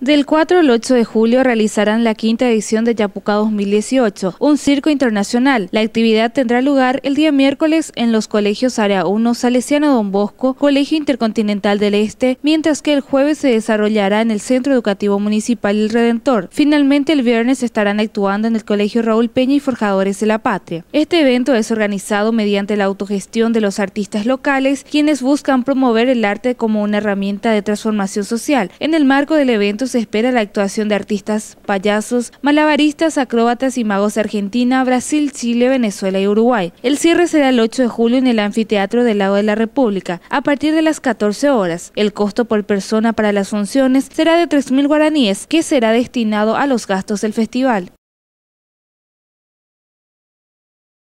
Del 4 al 8 de julio realizarán la quinta edición de Yapuca 2018, un circo internacional. La actividad tendrá lugar el día miércoles en los colegios Área 1, Salesiano Don Bosco, Colegio Intercontinental del Este, mientras que el jueves se desarrollará en el Centro Educativo Municipal El Redentor. Finalmente el viernes estarán actuando en el Colegio Raúl Peña y Forjadores de la Patria. Este evento es organizado mediante la autogestión de los artistas locales, quienes buscan promover el arte como una herramienta de transformación social. En el marco del evento se espera la actuación de artistas, payasos, malabaristas, acróbatas y magos de Argentina, Brasil, Chile, Venezuela y Uruguay. El cierre será el 8 de julio en el Anfiteatro del Lago de la República, a partir de las 14 horas. El costo por persona para las funciones será de 3.000 guaraníes, que será destinado a los gastos del festival.